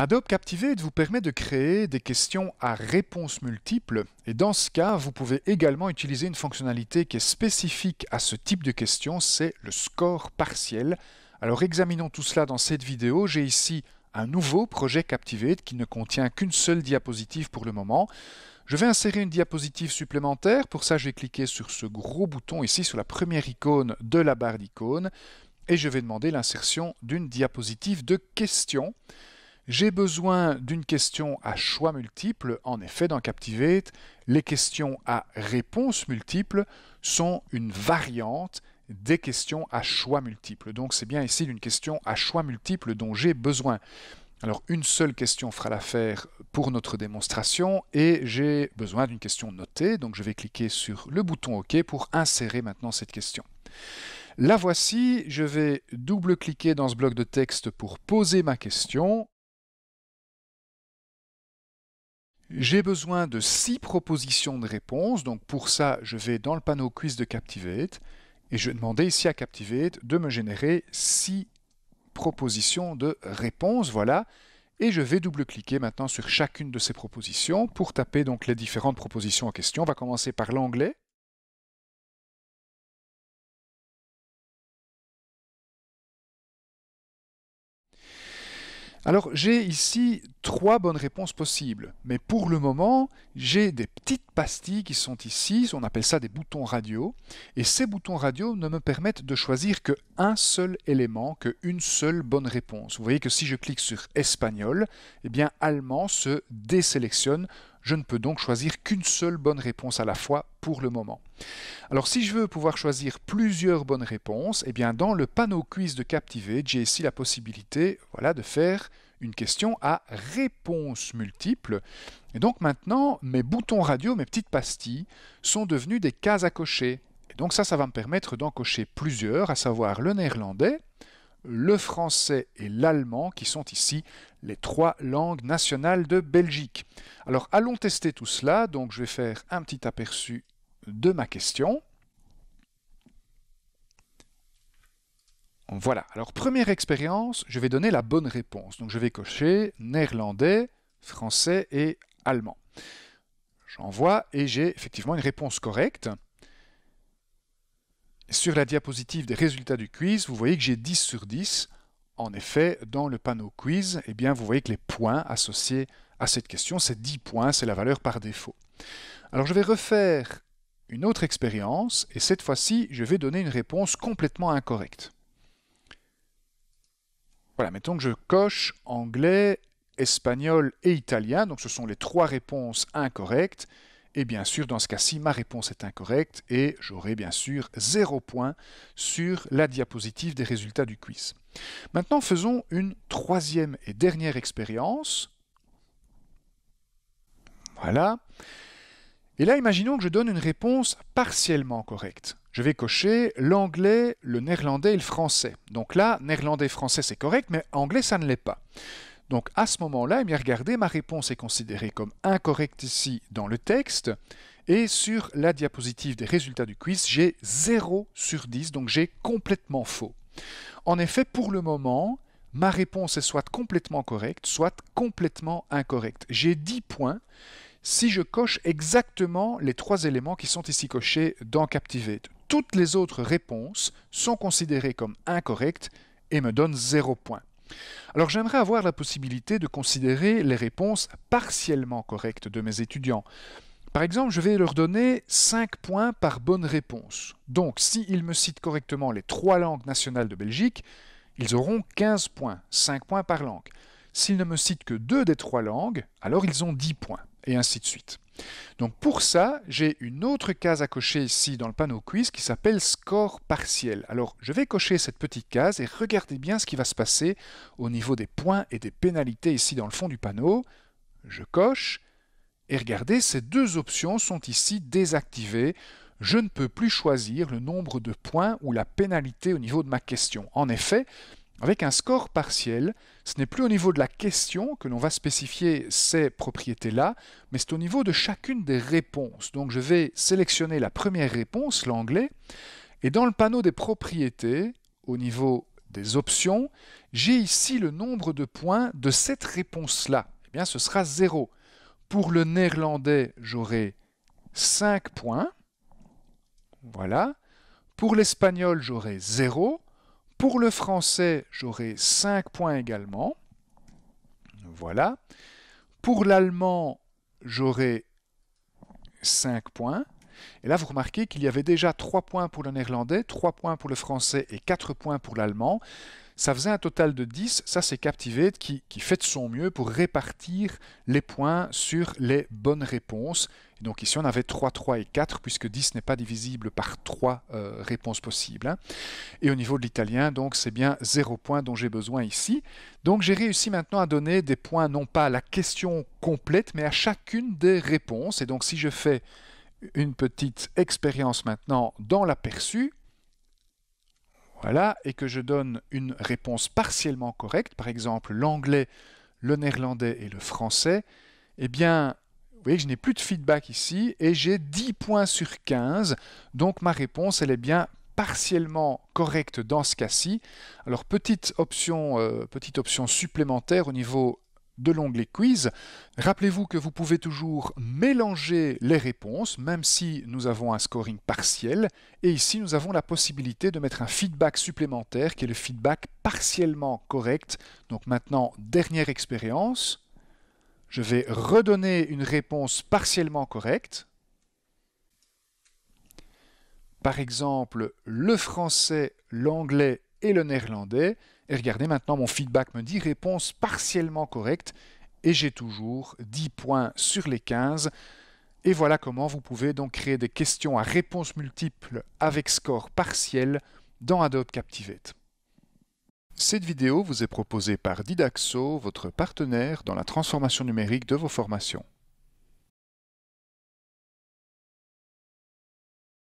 Adobe Captivate vous permet de créer des questions à réponses multiples et dans ce cas, vous pouvez également utiliser une fonctionnalité qui est spécifique à ce type de questions, c'est le score partiel. Alors examinons tout cela dans cette vidéo. J'ai ici un nouveau projet Captivate qui ne contient qu'une seule diapositive pour le moment. Je vais insérer une diapositive supplémentaire. Pour ça, je vais cliquer sur ce gros bouton ici, sur la première icône de la barre d'icônes et je vais demander l'insertion d'une diapositive de questions. J'ai besoin d'une question à choix multiple. En effet, dans Captivate, les questions à réponse multiple sont une variante des questions à choix multiple. Donc c'est bien ici d'une question à choix multiple dont j'ai besoin. Alors une seule question fera l'affaire pour notre démonstration et j'ai besoin d'une question notée, donc je vais cliquer sur le bouton OK pour insérer maintenant cette question. La voici, je vais double-cliquer dans ce bloc de texte pour poser ma question J'ai besoin de six propositions de réponses. Donc pour ça, je vais dans le panneau quiz de Captivate et je vais demander ici à Captivate de me générer six propositions de réponses. Voilà. Et je vais double-cliquer maintenant sur chacune de ces propositions pour taper donc les différentes propositions en question. On va commencer par l'anglais. Alors j'ai ici trois bonnes réponses possibles, mais pour le moment j'ai des petites pastilles qui sont ici, on appelle ça des boutons radio, et ces boutons radio ne me permettent de choisir que un seul élément, qu'une une seule bonne réponse. Vous voyez que si je clique sur espagnol, eh bien allemand se désélectionne je ne peux donc choisir qu'une seule bonne réponse à la fois pour le moment. Alors si je veux pouvoir choisir plusieurs bonnes réponses, eh bien dans le panneau quiz de Captivate, j'ai ici la possibilité voilà, de faire une question à réponse multiple. Et donc maintenant, mes boutons radio, mes petites pastilles, sont devenus des cases à cocher. Et donc ça, ça va me permettre d'en cocher plusieurs, à savoir le néerlandais, le français et l'allemand, qui sont ici les trois langues nationales de Belgique. Alors allons tester tout cela, donc je vais faire un petit aperçu de ma question. Voilà, alors première expérience, je vais donner la bonne réponse. Donc je vais cocher néerlandais, français et allemand. J'envoie et j'ai effectivement une réponse correcte. Sur la diapositive des résultats du quiz, vous voyez que j'ai 10 sur 10. En effet, dans le panneau quiz, eh bien, vous voyez que les points associés à cette question, c'est 10 points, c'est la valeur par défaut. Alors je vais refaire une autre expérience, et cette fois-ci, je vais donner une réponse complètement incorrecte. Voilà, mettons que je coche anglais, espagnol et italien, donc ce sont les trois réponses incorrectes, et bien sûr, dans ce cas-ci, ma réponse est incorrecte et j'aurai bien sûr zéro point sur la diapositive des résultats du quiz. Maintenant, faisons une troisième et dernière expérience. Voilà. Et là, imaginons que je donne une réponse partiellement correcte. Je vais cocher l'anglais, le néerlandais et le français. Donc là, néerlandais, français, c'est correct, mais anglais, ça ne l'est pas. Donc à ce moment-là, eh regardez, ma réponse est considérée comme incorrecte ici dans le texte. Et sur la diapositive des résultats du quiz, j'ai 0 sur 10, donc j'ai complètement faux. En effet, pour le moment, ma réponse est soit complètement correcte, soit complètement incorrecte. J'ai 10 points si je coche exactement les trois éléments qui sont ici cochés dans Captivate. Toutes les autres réponses sont considérées comme incorrectes et me donnent 0 points. Alors j'aimerais avoir la possibilité de considérer les réponses partiellement correctes de mes étudiants. Par exemple, je vais leur donner 5 points par bonne réponse. Donc, s'ils me citent correctement les trois langues nationales de Belgique, ils auront 15 points, 5 points par langue. S'ils ne me citent que deux des trois langues, alors ils ont 10 points, et ainsi de suite. Donc pour ça, j'ai une autre case à cocher ici dans le panneau quiz qui s'appelle score partiel. Alors je vais cocher cette petite case et regardez bien ce qui va se passer au niveau des points et des pénalités ici dans le fond du panneau. Je coche et regardez, ces deux options sont ici désactivées. Je ne peux plus choisir le nombre de points ou la pénalité au niveau de ma question. En effet, avec un score partiel, ce n'est plus au niveau de la question que l'on va spécifier ces propriétés-là, mais c'est au niveau de chacune des réponses. Donc je vais sélectionner la première réponse, l'anglais, et dans le panneau des propriétés, au niveau des options, j'ai ici le nombre de points de cette réponse-là. Eh bien, ce sera 0. Pour le néerlandais, j'aurai 5 points. Voilà. Pour l'espagnol, j'aurai 0. Pour le français, j'aurai 5 points également. Voilà. Pour l'allemand, j'aurai 5 points. Et là, vous remarquez qu'il y avait déjà 3 points pour le néerlandais, 3 points pour le français et 4 points pour l'allemand. Ça faisait un total de 10. Ça, c'est Captivate qui, fait de son mieux pour répartir les points sur les bonnes réponses. donc ici, on avait 3, 3 et 4, puisque 10 n'est pas divisible par 3 euh, réponses possibles. Hein. Et au niveau de l'italien, donc c'est bien 0 points dont j'ai besoin ici. Donc j'ai réussi maintenant à donner des points non pas à la question complète, mais à chacune des réponses. Et donc si je fais une petite expérience maintenant dans l'aperçu, voilà, et que je donne une réponse partiellement correcte, par exemple l'anglais, le néerlandais et le français, eh bien, vous voyez que je n'ai plus de feedback ici et j'ai 10 points sur 15, donc ma réponse, elle est bien partiellement correcte dans ce cas-ci. Alors petite option, euh, petite option supplémentaire au niveau de l'onglet quiz. Rappelez-vous que vous pouvez toujours mélanger les réponses, même si nous avons un scoring partiel. Et ici, nous avons la possibilité de mettre un feedback supplémentaire, qui est le feedback partiellement correct. Donc maintenant, dernière expérience. Je vais redonner une réponse partiellement correcte. Par exemple, le français, l'anglais et le néerlandais. Et regardez maintenant, mon feedback me dit réponse partiellement correcte et j'ai toujours 10 points sur les 15. Et voilà comment vous pouvez donc créer des questions à réponses multiples avec score partiel dans Adobe Captivate. Cette vidéo vous est proposée par Didaxo, votre partenaire dans la transformation numérique de vos formations.